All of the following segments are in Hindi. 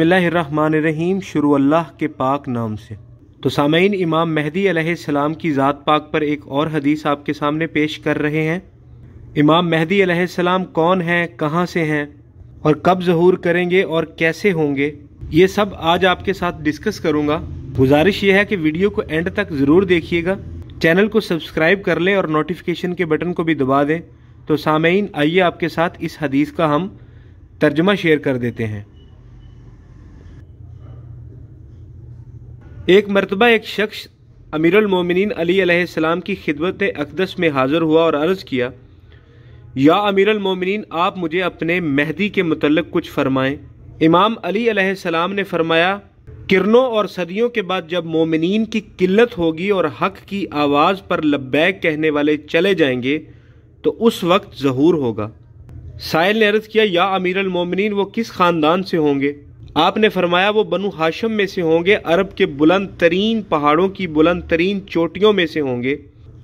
रहीम शुरू अल्लाह के पाक नाम से तो सामीन इमाम महदी अलैहिस्सलाम की ज़ात पाक पर एक और हदीस आपके सामने पेश कर रहे हैं इमाम महदी अलैहिस्सलाम कौन हैं कहाँ से हैं और कब जहूर करेंगे और कैसे होंगे ये सब आज आपके साथ डिस्कस करूँगा गुजारिश यह है कि वीडियो को एंड तक ज़रूर देखिएगा चैनल को सब्सक्राइब कर लें और नोटिफिकेशन के बटन को भी दबा दें तो सामीन आइए आपके साथ इस हदीस का हम तर्जमा शेयर कर देते हैं एक मरतबा एक शख्स अमीरुल मोमिनीन अली सलाम की खिदमत अकदस में हाज़िर हुआ और अर्ज़ किया या अमीरुल मोमिनीन आप मुझे अपने मेहदी के मतलब कुछ फरमाएं इमाम अली सलाम ने फरमाया किरणों और सदियों के बाद जब मोमिनीन की किल्लत होगी और हक की आवाज़ पर लब्बैक कहने वाले चले जाएंगे तो उस वक्त जहूर होगा साहिल ने अर्ज़ किया या अमीर मोमिनीन वो किस ख़ानदान से होंगे आपने फरमाया वो बनु हाशम में से होंगे अरब के बुलंद तरीन पहाड़ों की बुलंद तरीन चोटियों में से होंगे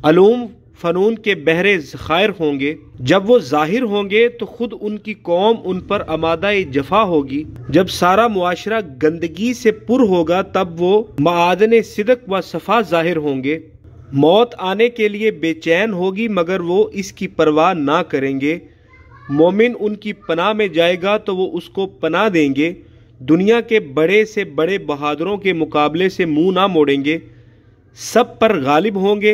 अलूम फ़नून के बहरे ज़ख़ायर होंगे जब वो ज़ाहिर होंगे तो ख़ुद उनकी कौम उन पर आमादा जफा होगी जब सारा मुआशरा गंदगी से पुर होगा तब वो मदन सिदक व सफ़ा ज़ाहिर होंगे मौत आने के लिए बेचैन होगी मगर वो इसकी परवाह ना करेंगे मोमिन उनकी पनाह में जाएगा तो वो उसको पनाह देंगे दुनिया के बड़े से बड़े बहादुरों के मुकाबले से मुंह ना मोड़ेंगे सब पर गालिब होंगे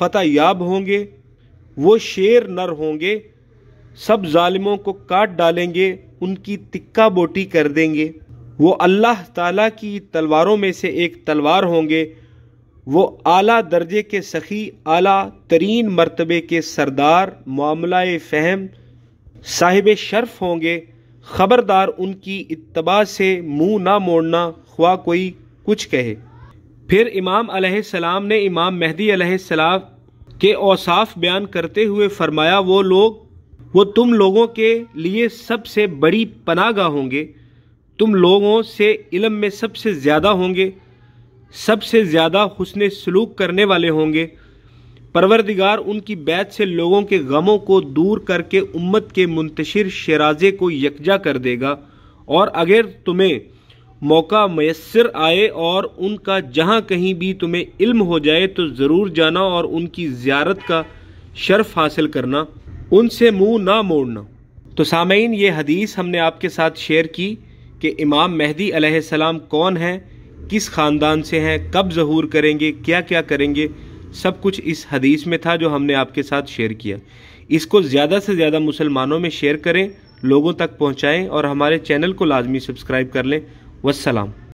फ़तः याब होंगे वो शेर नर होंगे सब जालिमों को काट डालेंगे उनकी तिक्का बोटी कर देंगे वो अल्लाह ताला की तलवारों में से एक तलवार होंगे वो आला दर्जे के सखी आला तरीन मरतबे के सरदार मामला फ़हम साहिब शर्फ होंगे ख़बरदार उनकी इतबा से मुंह ना मोड़ना ख्वा कोई कुछ कहे फिर इमाम सलाम ने इमाम महदी सलाम के औसाफ बयान करते हुए फरमाया वो लोग वो तुम लोगों के लिए सबसे बड़ी पनागा होंगे तुम लोगों से इलम में सबसे ज़्यादा होंगे सबसे ज़्यादा हुसन सलूक करने वाले होंगे परवरदिगार उनकी बैत से लोगों के गमों को दूर करके उम्मत के मुंतशिर शराजे को यकजा कर देगा और अगर तुम्हें मौका मैसर आए और उनका जहाँ कहीं भी तुम्हें इल्म हो जाए तो ज़रूर जाना और उनकी ज्यारत का शर्फ हासिल करना उनसे मुंह ना मोड़ना तो सामीन ये हदीस हमने आपके साथ शेयर की कि इमाम मेहदी सलाम कौन है किस ख़ानदान से हैं कब जहूर करेंगे क्या क्या करेंगे सब कुछ इस हदीस में था जो हमने आपके साथ शेयर किया इसको ज़्यादा से ज़्यादा मुसलमानों में शेयर करें लोगों तक पहुँचाएँ और हमारे चैनल को लाजमी सब्सक्राइब कर लें वसलाम